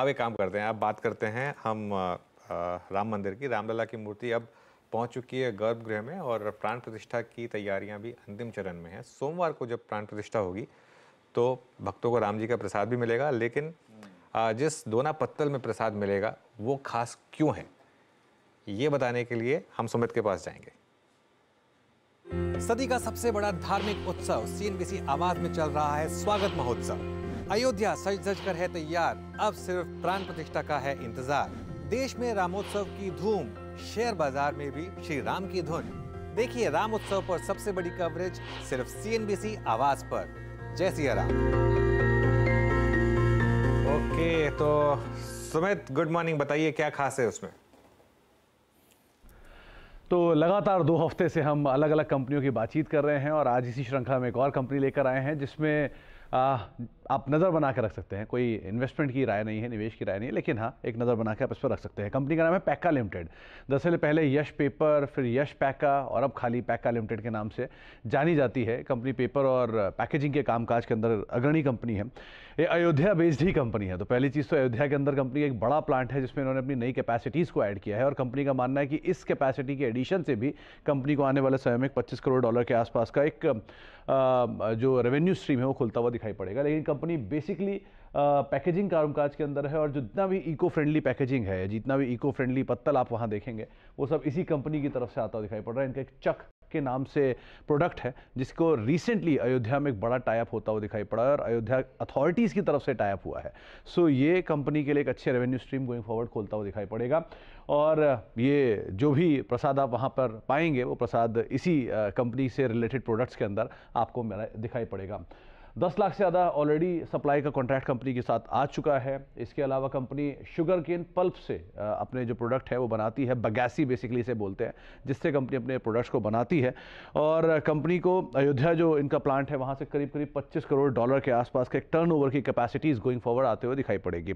अब एक काम करते हैं अब बात करते हैं हम आ, राम मंदिर की रामलला की मूर्ति अब पहुंच चुकी है गर्भगृह में और प्राण प्रतिष्ठा की तैयारियां भी अंतिम चरण में हैं सोमवार को जब प्राण प्रतिष्ठा होगी तो भक्तों को राम जी का प्रसाद भी मिलेगा लेकिन जिस दोना पत्तल में प्रसाद मिलेगा वो खास क्यों है ये बताने के लिए हम सुमित के पास जाएंगे सदी का सबसे बड़ा धार्मिक उत्सव सीएनबीसी आवाज में चल रहा है स्वागत महोत्सव अयोध्या सज धज कर है तैयार अब सिर्फ प्राण प्रतिष्ठा का है इंतजार देश में रामोत्सव की धूम शेयर बाजार में भी श्री राम की धुन देखिए राम उत्सव पर सबसे बड़ी कवरेज सिर्फ सीएनबीसी आवाज पर जय सिया राम ओके तो सुमित गुड मॉर्निंग बताइए क्या खास है उसमें तो लगातार दो हफ्ते से हम अलग अलग कंपनियों की बातचीत कर रहे हैं और आज इसी श्रृंखला में एक और कंपनी लेकर आए हैं जिसमें आप नज़र बना कर रख सकते हैं कोई इन्वेस्टमेंट की राय नहीं है निवेश की राय नहीं है लेकिन हाँ एक नज़र बना के आप इस पर रख सकते हैं कंपनी का नाम है पैका लिमिटेड दरअसल पहले यश पेपर फिर यश पैका और अब खाली पैका लिमिटेड के नाम से जानी जाती है कंपनी पेपर और पैकेजिंग के कामकाज के अंदर अग्रणी कंपनी है ये अयोध्या बेस्ड ही कंपनी है तो पहली चीज़ तो अयोध्या के अंदर कंपनी एक बड़ा प्लांट है जिसमें इन्होंने अपनी नई कैपेसिटीज़ को ऐड किया है और कंपनी का मानना है कि इस कैपेसिटी के एडिशन से भी कंपनी को आने वाले समय में पच्चीस करोड़ डॉलर के आसपास का एक जो रेवेन्यू स्ट्रीम है वो खुलता हुआ दिखाई पड़ेगा लेकिन कंपनी बेसिकली पैकेजिंग कामकाज के अंदर है और जितना भी इको फ्रेंडली पैकेजिंग है जितना भी इको फ्रेंडली पत्तल आप वहाँ देखेंगे वो सब इसी कंपनी की तरफ से आता हुआ दिखाई पड़ रहा है इनका एक चक के नाम से प्रोडक्ट है जिसको रिसेंटली अयोध्या में एक बड़ा टाइप होता हुआ दिखाई पड़ा है और अयोध्या अथॉरिटीज़ की तरफ से टाइप हुआ है सो ये कंपनी के लिए एक अच्छे रेवेन्यू स्ट्रीम गोइंग फॉरवर्ड खोलता हुआ दिखाई पड़ेगा और ये जो भी प्रसाद आप वहाँ पर पाएंगे वो प्रसाद इसी कंपनी से रिलेटेड प्रोडक्ट्स के अंदर आपको दिखाई पड़ेगा दस लाख से ज़्यादा ऑलरेडी सप्लाई का कॉन्ट्रैक्ट कंपनी के साथ आ चुका है इसके अलावा कंपनी शुगर केन पल्प से अपने जो प्रोडक्ट है वो बनाती है बगैसी बेसिकली इसे बोलते हैं जिससे कंपनी अपने प्रोडक्ट्स को बनाती है और कंपनी को अयोध्या जो इनका प्लांट है वहाँ से करीब करीब पच्चीस करोड़ डॉलर के आसपास के टर्न की कैपेसिटीज़ गोइंग फॉरवर्ड आते हुए दिखाई पड़ेगी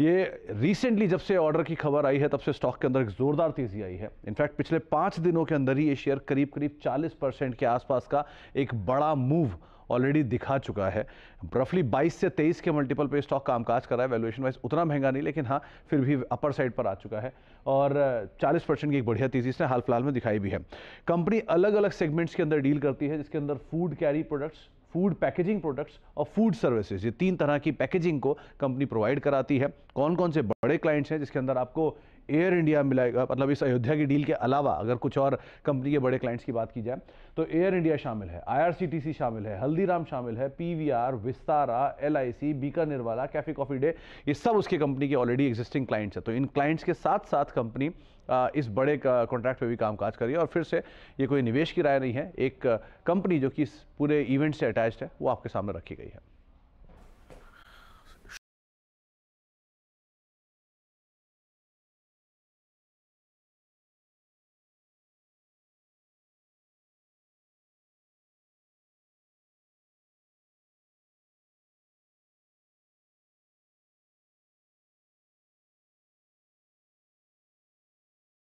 ये रिसेंटली जब से ऑर्डर की खबर आई है तब से स्टॉक के अंदर ज़ोरदार तेज़ी आई है इनफैक्ट पिछले पाँच दिनों के अंदर ही ये शेयर करीब करीब चालीस के आसपास का एक बड़ा मूव ऑलरेडी दिखा चुका है रफली 22 से 23 के मल्टीपल पे स्टॉक कामकाज कर रहा है वैल्यूएशन वाइज उतना महंगा नहीं लेकिन हाँ फिर भी अपर साइड पर आ चुका है और 40 परसेंट की एक बढ़िया तेजी इसने हाल फिलहाल में दिखाई भी है कंपनी अलग अलग सेगमेंट्स के अंदर डील करती है जिसके अंदर food carry products food packaging products और फूड सर्विसेज ये तीन तरह की पैकेजिंग को कंपनी प्रोवाइड कराती है कौन कौन से बड़े क्लाइंट्स हैं जिसके अंदर आपको एयर इंडिया मिलाएगा मतलब इस अयोध्या की डील के अलावा अगर कुछ और कंपनी के बड़े क्लाइंट्स की बात की जाए तो एयर इंडिया शामिल है आईआरसीटीसी शामिल है हल्दीराम शामिल है पीवीआर विस्तारा एलआईसी बीकर निर्वाला कैफे कॉफी डे ये सब उसके कंपनी के ऑलरेडी एग्जिस्टिंग क्लाइंट्स हैं तो इन क्लाइंट्स के साथ साथ कंपनी इस बड़े कॉन्ट्रैक्ट पे भी कामकाज करिए और फिर से ये कोई निवेश की राय नहीं है एक कंपनी जो कि इस पूरे इवेंट से अटैच्ड है वो आपके सामने रखी गई है